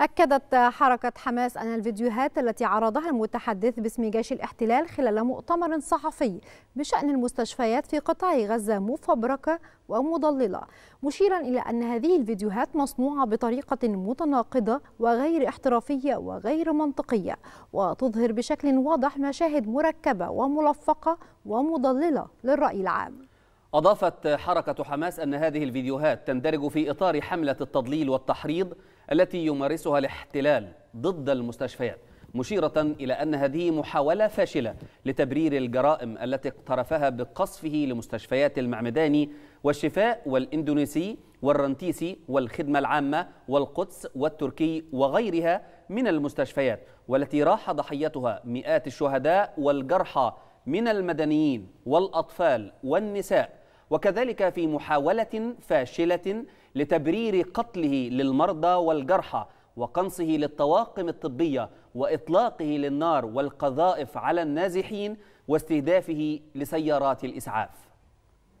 أكدت حركة حماس أن الفيديوهات التي عرضها المتحدث باسم جيش الاحتلال خلال مؤتمر صحفي بشأن المستشفيات في قطاع غزة مفبركة ومضللة مشيرا إلى أن هذه الفيديوهات مصنوعة بطريقة متناقضة وغير احترافية وغير منطقية وتظهر بشكل واضح مشاهد مركبة وملفقة ومضللة للرأي العام أضافت حركة حماس أن هذه الفيديوهات تندرج في إطار حملة التضليل والتحريض التي يمارسها الاحتلال ضد المستشفيات مشيرة إلى أن هذه محاولة فاشلة لتبرير الجرائم التي اقترفها بقصفه لمستشفيات المعمداني والشفاء والإندونيسي والرنتيسي والخدمة العامة والقدس والتركي وغيرها من المستشفيات والتي راح ضحيتها مئات الشهداء والجرحى من المدنيين والأطفال والنساء وكذلك في محاولة فاشلة لتبرير قتله للمرضى والجرحى وقنصه للطواقم الطبية وإطلاقه للنار والقذائف على النازحين واستهدافه لسيارات الإسعاف